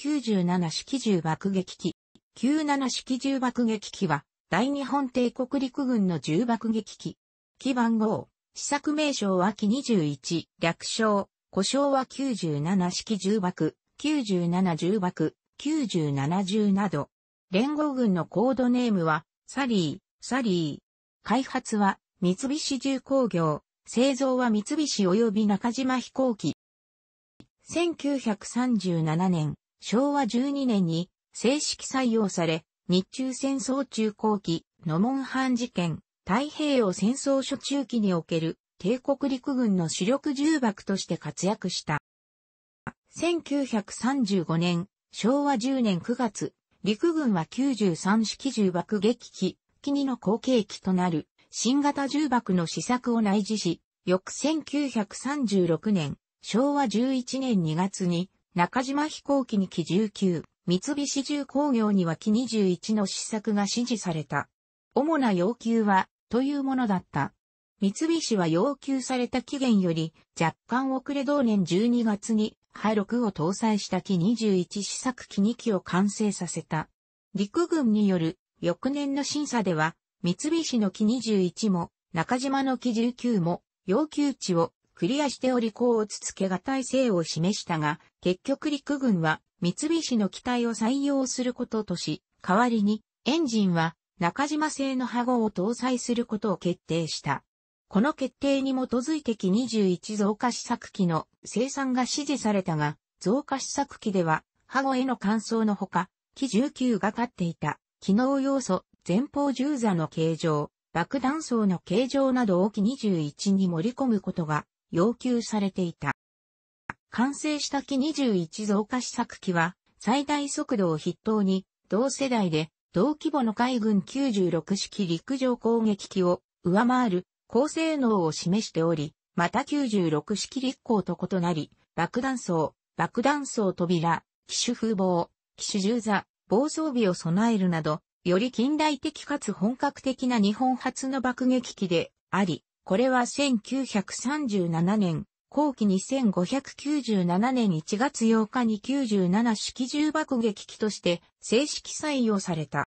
97式銃爆撃機。97式銃爆撃機は、大日本帝国陸軍の銃爆撃機。機番号、試作名称は機21、略称、故障は97式銃爆、97銃爆、97銃など。連合軍のコードネームは、サリー、サリー。開発は、三菱重工業、製造は三菱及び中島飛行機。1937年、昭和12年に正式採用され、日中戦争中後期、ノモンハン事件、太平洋戦争初中期における帝国陸軍の主力重爆として活躍した。1935年、昭和10年9月、陸軍は93式重爆撃機、機の後継機となる新型重爆の試作を内示し、翌1936年、昭和11年2月に中島飛行機に機19、三菱重工業には機21の試作が指示された。主な要求は、というものだった。三菱は要求された期限より若干遅れ同年12月に、ハクを搭載した機21試作機2機を完成させた。陸軍による翌年の審査では、三菱の機21も中島の機19も要求値をクリアしており甲をつつけがたい性を示したが、結局陸軍は三菱の機体を採用することとし、代わりにエンジンは中島製の羽号を搭載することを決定した。この決定に基づいて機21増加試作機の生産が指示されたが、増加試作機では、羽後への乾燥のほか、機19がかっていた、機能要素、前方重座の形状、爆弾層の形状などを機21に盛り込むことが要求されていた。完成した機21増加試作機は、最大速度を筆頭に、同世代で、同規模の海軍96式陸上攻撃機を上回る高性能を示しており、また96式陸攻と異なり、爆弾層、爆弾層扉、機種風防、機種銃座、防装備を備えるなど、より近代的かつ本格的な日本初の爆撃機であり、これは1937年、後期2597年1月8日に97式銃爆撃機として正式採用された。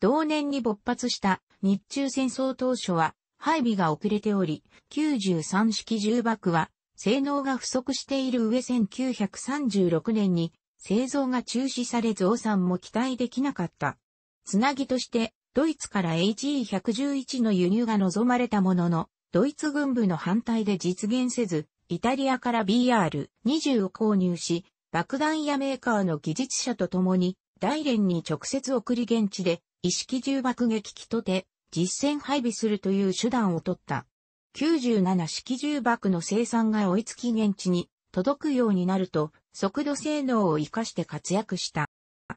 同年に勃発した日中戦争当初は配備が遅れており、93式重爆は性能が不足している上1936年に製造が中止され増産も期待できなかった。つなぎとしてドイツから HE111 の輸入が望まれたものの、ドイツ軍部の反対で実現せず、イタリアから BR20 を購入し、爆弾やメーカーの技術者と共に、大連に直接送り現地で、意識重爆撃機とて、実戦配備するという手段を取った。97式重爆の生産が追いつき現地に届くようになると、速度性能を活かして活躍した。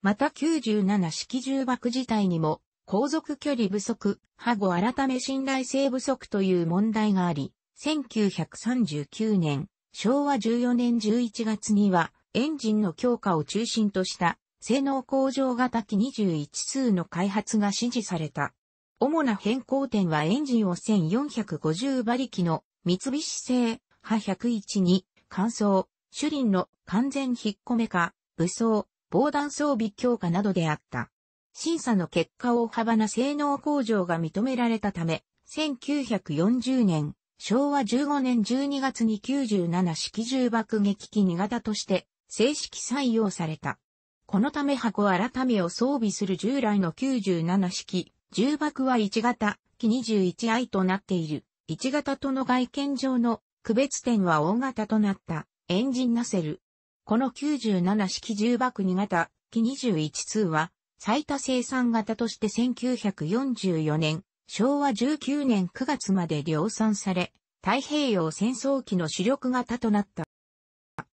また97式重爆自体にも航続距離不足、波後改め信頼性不足という問題があり、1939年、昭和14年11月には、エンジンの強化を中心とした性能向上型機21数の開発が指示された。主な変更点はエンジンを1450馬力の三菱製波101に乾燥、主輪の完全引っ込め化、武装、防弾装備強化などであった。審査の結果大幅な性能向上が認められたため、1940年、昭和15年12月に97式重爆撃機2型として正式採用された。このため箱改めを装備する従来の97式重爆は1型、機 21i となっている。1型との外見上の区別点は大型となったエンジンナセル。この97式重爆2型、機21 2は最多生産型として1944年、昭和19年9月まで量産され、太平洋戦争期の主力型となった。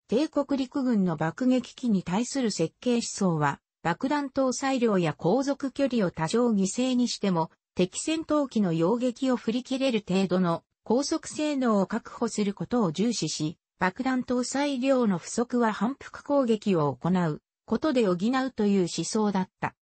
帝国陸軍の爆撃機に対する設計思想は、爆弾搭載量や航続距離を多少犠牲にしても、敵戦闘機の揚撃を振り切れる程度の高速性能を確保することを重視し、爆弾搭載量の不足は反復攻撃を行うことで補うという思想だった。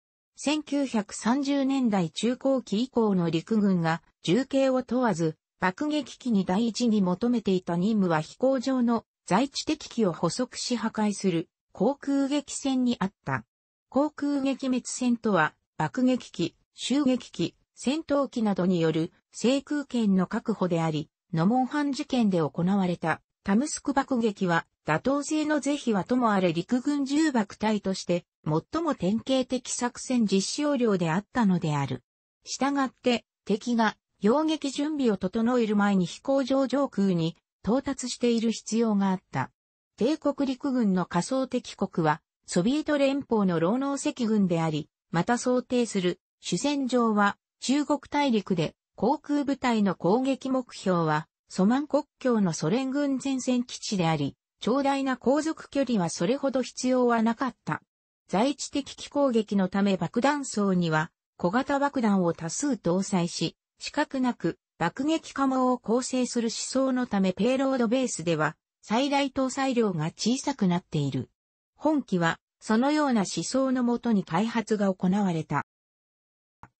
1930年代中後期以降の陸軍が重慶を問わず爆撃機に第一に求めていた任務は飛行場の在地的機を捕捉し破壊する航空撃戦にあった。航空撃滅戦とは爆撃機、襲撃機、戦闘機などによる制空権の確保であり、ノモンハン事件で行われたタムスク爆撃は妥当性の是非はともあれ陸軍重爆隊として最も典型的作戦実施要領であったのである。したがって敵が洋撃準備を整える前に飛行場上空に到達している必要があった。帝国陸軍の仮想敵国はソビエト連邦の労農赤軍であり、また想定する主戦場は中国大陸で航空部隊の攻撃目標はソマン国境のソ連軍前線基地であり、長大な航続距離はそれほど必要はなかった。在地的機攻撃のため爆弾層には小型爆弾を多数搭載し、資格なく爆撃可能を構成する思想のためペイロードベースでは最大搭載量が小さくなっている。本機はそのような思想のもとに開発が行われた。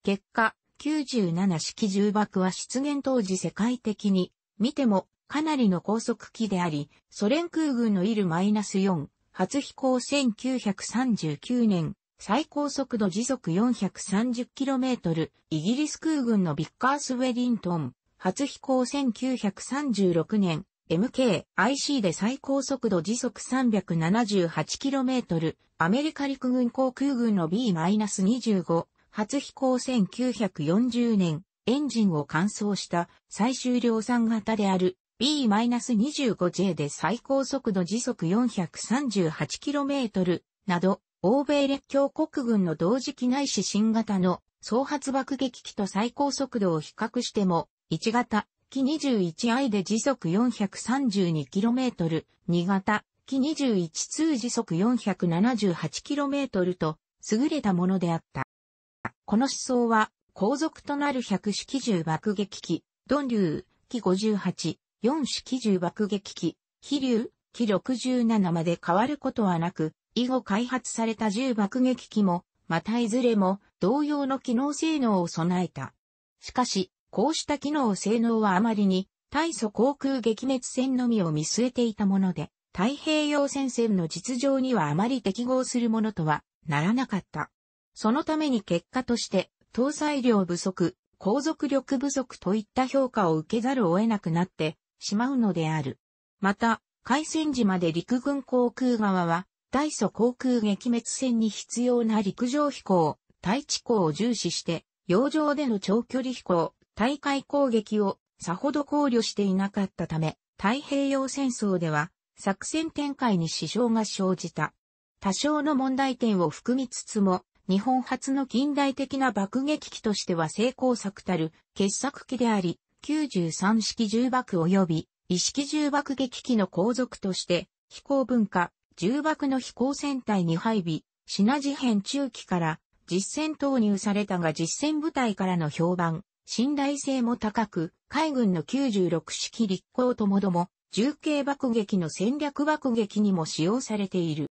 結果、97式重爆は出現当時世界的に見てもかなりの高速機であり、ソ連空軍のイル -4、初飛行1939年、最高速度時速 430km、イギリス空軍のビッカースウェリントン、初飛行1936年、MKIC で最高速度時速 378km、アメリカ陸軍航空軍の B-25、初飛行1940年、エンジンを乾燥した最終量産型である B-25J で最高速度時速 438km など、欧米列強国軍の同時機内視新型の総発爆撃機と最高速度を比較しても、1型、機 21i で時速 432km、2型、機21通時速 478km と優れたものであった。この思想は、後続となる百式銃爆撃機、ドンリュー、機58、4式銃爆撃機、飛竜、機67まで変わることはなく、以後開発された銃爆撃機も、またいずれも同様の機能性能を備えた。しかし、こうした機能性能はあまりに、大祖航空撃滅戦のみを見据えていたもので、太平洋戦線の実情にはあまり適合するものとはならなかった。そのために結果として、搭載量不足、航続力不足といった評価を受けざるを得なくなって、しまうのである。また、海戦時まで陸軍航空側は、大祖航空撃滅戦に必要な陸上飛行、対地航を重視して、洋上での長距離飛行、大海攻撃をさほど考慮していなかったため、太平洋戦争では、作戦展開に支障が生じた。多少の問題点を含みつつも、日本初の近代的な爆撃機としては成功作たる傑作機であり、93式重爆及び意識重爆撃機の後続として、飛行文化、重爆の飛行船隊に配備、シナ事変中期から実戦投入されたが実戦部隊からの評判、信頼性も高く、海軍の96式立候ともども、重慶爆撃の戦略爆撃にも使用されている。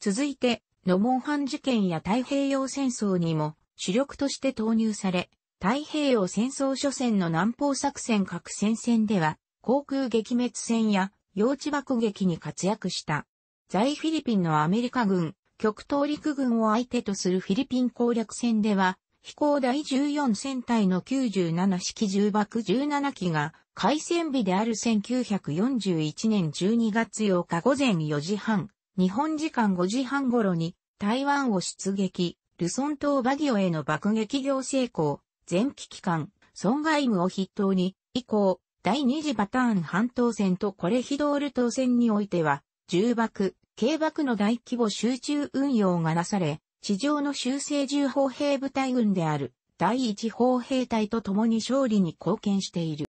続いて、ノモンハン事件や太平洋戦争にも主力として投入され、太平洋戦争初戦の南方作戦核戦線では、航空撃滅戦や用地爆撃に活躍した。在フィリピンのアメリカ軍、極東陸軍を相手とするフィリピン攻略戦では、飛行第14戦隊の97式重爆17機が、海戦日である1941年12月8日午前4時半、日本時間5時半頃に台湾を出撃、ルソン島バギオへの爆撃行成功、前期機関、損害無を筆頭に、以降、第二次パターン半島戦とコレヒドール島戦においては、重爆、軽爆の大規模集中運用がなされ、地上の修正重砲兵部隊軍である第一砲兵隊と共に勝利に貢献している。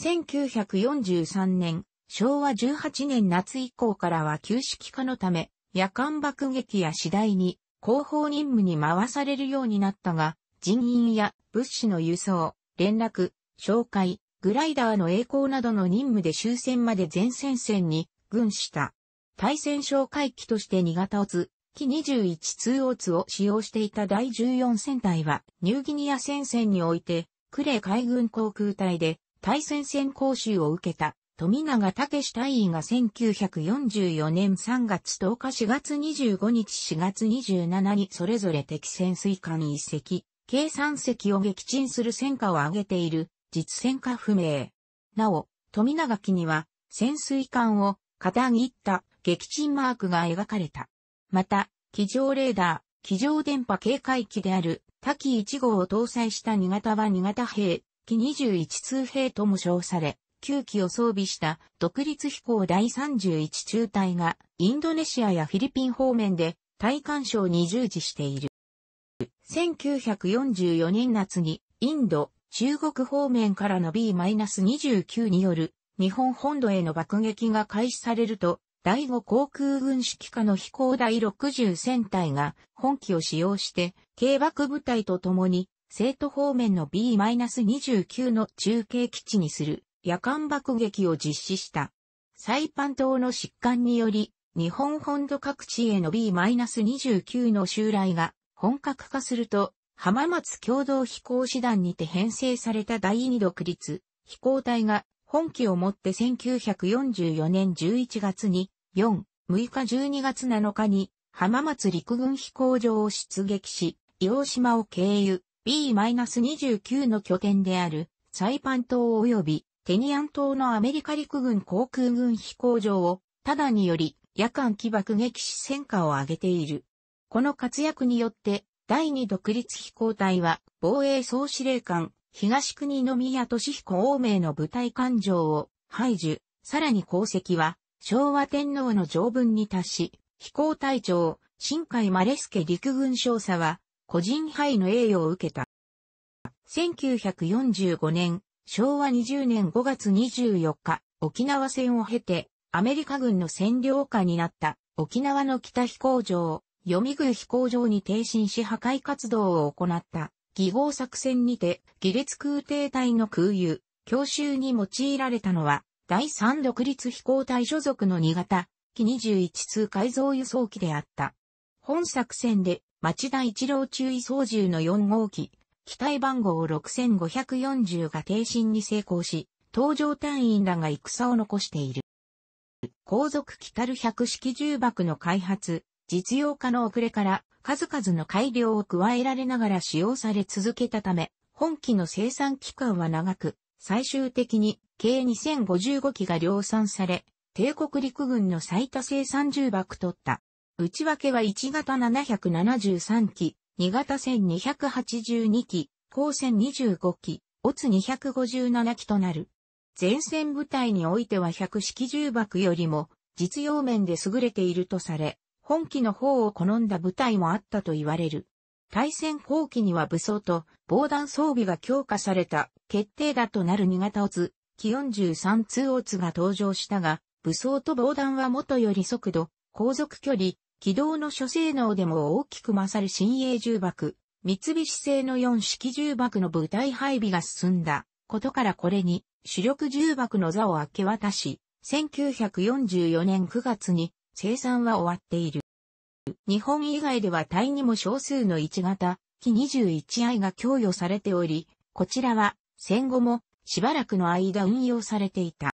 1943年、昭和18年夏以降からは旧式化のため、夜間爆撃や次第に後方任務に回されるようになったが、人員や物資の輸送、連絡、紹介、グライダーの栄光などの任務で終戦まで前戦線に軍した。対戦哨戒機として2型オツ、機21通オツを使用していた第14戦隊は、ニューギニア戦線において、クレ海軍航空隊で対戦線講習を受けた。富永武隊員が1944年3月10日4月25日4月27日それぞれ敵潜水艦一隻、計算席を撃沈する戦果を挙げている、実戦化不明。なお、富永機には、潜水艦を、片切った撃沈マークが描かれた。また、機上レーダー、機上電波警戒機である、多機1号を搭載した2型は2型兵、機21通兵とも称され、9機を装備した独立飛行第31中隊が、インドネシアやフィリピン方面で、対艦省に従事している。1944年夏に、インド、中国方面からの B-29 による日本本土への爆撃が開始されると、第5航空軍指揮下の飛行第60戦隊が本機を使用して、軽爆部隊と共に、生徒方面の B-29 の中継基地にする夜間爆撃を実施した。サイパン島の疾患により、日本本土各地への B-29 の襲来が本格化すると、浜松共同飛行士団にて編成された第二独立飛行隊が本機をもって1944年11月に4、6日12月7日に浜松陸軍飛行場を出撃し、洋黄島を経由 B-29 の拠点であるサイパン島及びテニアン島のアメリカ陸軍航空軍飛行場をただにより夜間起爆撃し戦果を上げている。この活躍によって、第二独立飛行隊は、防衛総司令官、東国宮俊彦王明の部隊艦上を排除、さらに功績は、昭和天皇の条文に達し、飛行隊長、新海マレスケ陸軍少佐は、個人配の栄誉を受けた。1945年、昭和20年5月24日、沖縄戦を経て、アメリカ軍の占領下になった沖縄の北飛行場、読み具飛行場に停進し破壊活動を行った。技合作戦にて、義列空挺隊の空輸、強襲に用いられたのは、第3独立飛行隊所属の2型、機21通改造輸送機であった。本作戦で、町田一郎注意操縦の4号機、機体番号6540が停進に成功し、搭乗隊員らが戦を残している。皇族来タる百式重爆の開発、実用化の遅れから数々の改良を加えられながら使用され続けたため、本機の生産期間は長く、最終的に計2055機が量産され、帝国陸軍の最多生産重爆取った。内訳は1型773機、2型1282機、高専25機、オツ257機となる。前線部隊においては100式重爆よりも実用面で優れているとされ、本気の方を好んだ部隊もあったと言われる。対戦後期には武装と防弾装備が強化された決定打となる2型オツ、キ43通オツが登場したが、武装と防弾は元より速度、航続距離、軌道の諸性能でも大きく勝る新鋭重爆、三菱製の4式重爆の部隊配備が進んだことからこれに主力重爆の座を明け渡し、1944年9月に生産は終わっている。日本以外ではタイにも少数の1型、機 21i が供与されており、こちらは戦後もしばらくの間運用されていた。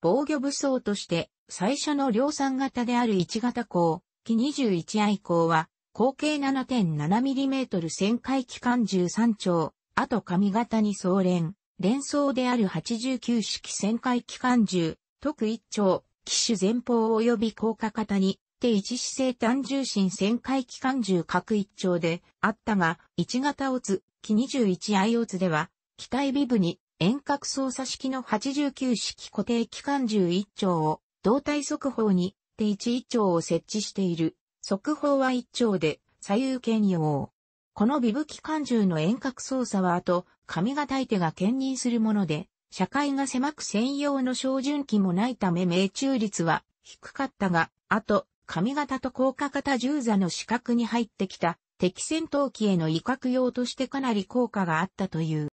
防御武装として最初の量産型である1型鋼、機 21i 鋼は口径 7.7mm 旋回機関銃3丁、あと上型に総連、連装である89式旋回機関銃、特1丁、機種前方及び効果型に、定一姿勢単重心旋回機関銃各一丁であったが、1型オツ、機 21i オツでは、機体ビブに遠隔操作式の89式固定機関銃一丁を胴体速報に定一一丁を設置している。速報は一丁で左右兼用。このビブ機関銃の遠隔操作は後、上方相手が兼任するもので、社会が狭く専用の照準器もないため命中率は低かったが、あと、上型と高架型銃座の四角に入ってきた敵戦闘機への威嚇用としてかなり効果があったという。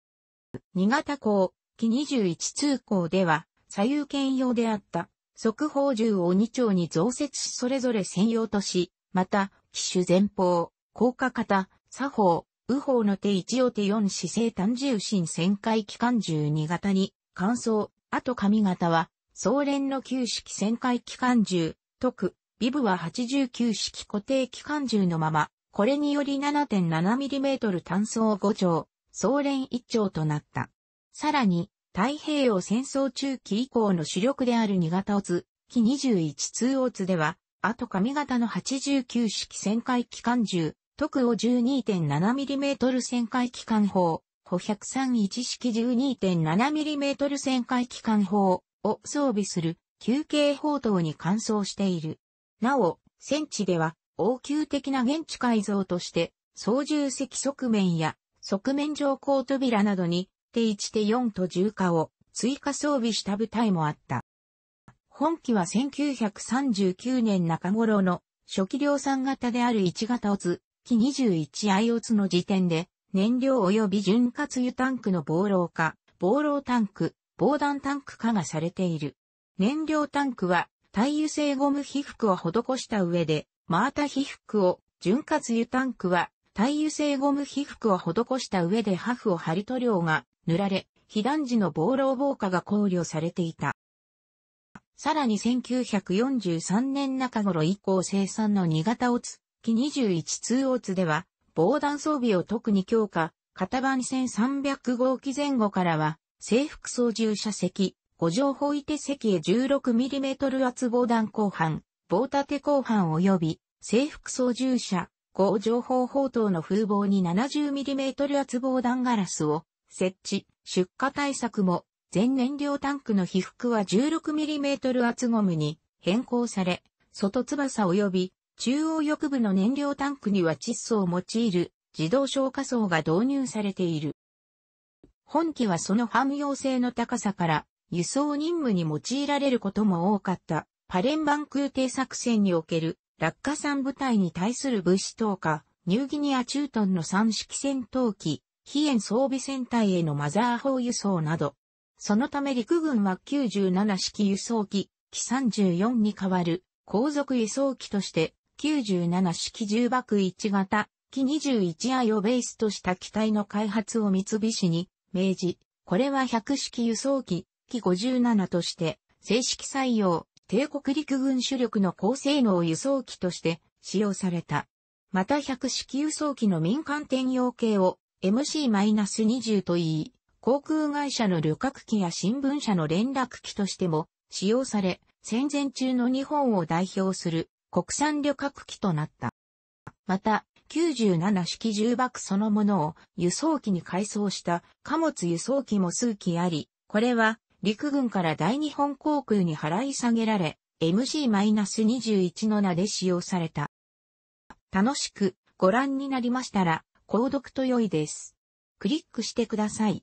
新潟港、機21通行では、左右兼用であった、速報銃を2丁に増設しそれぞれ専用とし、また、機種前方、高架型、左方、右方の手一応手四姿勢単重心旋回機関銃2型に、乾燥、あと髪型は、総連の旧式旋回機関銃、特、ビブは89式固定機関銃のまま、これにより 7.7mm 単装5丁、総連1丁となった。さらに、太平洋戦争中期以降の主力である2型オツ、機21通オツでは、後髪型の89式旋回機関銃、特を 12.7mm 旋回機関砲、歩131式 12.7mm 旋回機関砲を装備する、休憩砲塔に換装している。なお、戦地では、応急的な現地改造として、操縦席側面や、側面上降扉などに、手1手4と重火を追加装備した部隊もあった。本機は1939年中頃の初期量産型である1型オツ機2 1 i o s の時点で、燃料及び潤滑油タンクの防漏化、防漏タンク、防弾タンク化がされている。燃料タンクは、耐油性ゴム被覆を施した上で、マータ被覆を、潤滑油タンクは、耐油性ゴム被覆を施した上でハフを張り塗料が塗られ、被弾時の防漏防火が考慮されていた。さらに1943年中頃以降生産の2型オツ、機21通オーツでは、防弾装備を特に強化、型番1300号機前後からは、制服操縦者席、五条法位手席へ 16mm 厚防弾後半、棒立て後半及び、制服操縦者、五条法砲塔の風防に 70mm 厚防弾ガラスを設置、出荷対策も、全燃料タンクの被覆は 16mm 厚ゴムに変更され、外翼及び中央翼部の燃料タンクには窒素を用いる自動消火層が導入されている。本機はその汎用性の高さから輸送任務に用いられることも多かったパレンバン空挺作戦における落下産部隊に対する物資投下、ニューギニアトンの三式戦闘機、飛燕装備戦隊へのマザー砲輸送など、そのため陸軍は97式輸送機、機34に代わる後続輸送機として97式重爆1型、機2 1愛をベースとした機体の開発を三菱に命じ、これは100式輸送機、機57として正式採用、帝国陸軍主力の高性能輸送機として使用された。また100式輸送機の民間転用系を MC-20 といい、航空会社の旅客機や新聞社の連絡機としても使用され、戦前中の日本を代表する国産旅客機となった。また、97式重爆そのものを輸送機に改装した貨物輸送機も数機あり、これは陸軍から大日本航空に払い下げられ、MG-21 の名で使用された。楽しくご覧になりましたら、購読と良いです。クリックしてください。